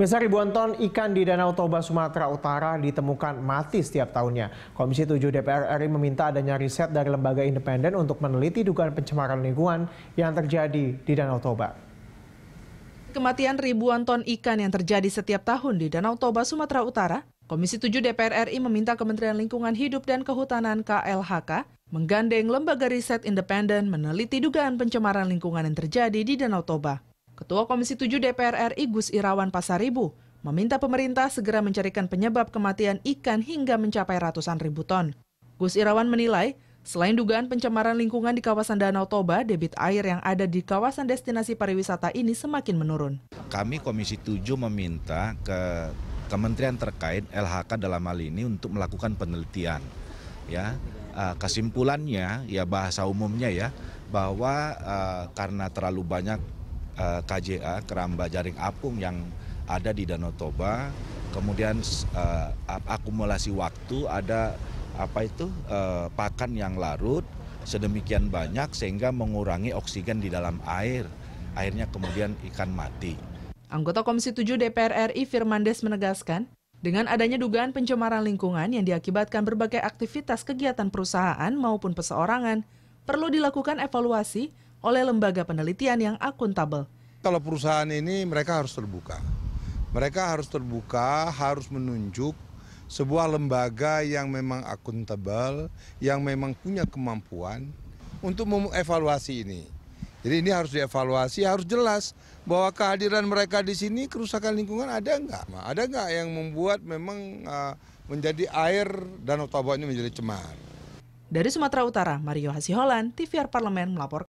Mesa ribuan ton ikan di Danau Toba, Sumatera Utara ditemukan mati setiap tahunnya. Komisi 7 DPR RI meminta adanya riset dari lembaga independen untuk meneliti dugaan pencemaran lingkungan yang terjadi di Danau Toba. Kematian ribuan ton ikan yang terjadi setiap tahun di Danau Toba, Sumatera Utara, Komisi 7 DPR RI meminta Kementerian Lingkungan Hidup dan Kehutanan KLHK menggandeng lembaga riset independen meneliti dugaan pencemaran lingkungan yang terjadi di Danau Toba. Ketua Komisi 7 DPR RI Gus Irawan Pasaribu meminta pemerintah segera mencarikan penyebab kematian ikan hingga mencapai ratusan ribu ton. Gus Irawan menilai, selain dugaan pencemaran lingkungan di kawasan Danau Toba, debit air yang ada di kawasan destinasi pariwisata ini semakin menurun. Kami Komisi 7 meminta ke Kementerian terkait LHK dalam hal ini untuk melakukan penelitian. Ya, kesimpulannya ya bahasa umumnya ya bahwa uh, karena terlalu banyak Eh, KJA keramba jaring apung yang ada di Danau Toba. Kemudian uh, akumulasi waktu ada apa itu uh, pakan yang larut sedemikian banyak sehingga mengurangi oksigen di dalam air. Akhirnya kemudian ikan mati. Anggota Komisi 7 DPR RI Firmandes menegaskan, dengan adanya dugaan pencemaran lingkungan yang diakibatkan berbagai aktivitas kegiatan perusahaan maupun perseorangan, perlu dilakukan evaluasi oleh lembaga penelitian yang akuntabel. Kalau perusahaan ini mereka harus terbuka. Mereka harus terbuka, harus menunjuk sebuah lembaga yang memang akuntabel, yang memang punya kemampuan untuk mengevaluasi ini. Jadi ini harus dievaluasi, harus jelas bahwa kehadiran mereka di sini kerusakan lingkungan ada nggak? Ada nggak yang membuat memang eh, menjadi air dan Toba ini menjadi cemar? Dari Sumatera Utara, Mario Hasiholan, TVR Parlemen melaporkan.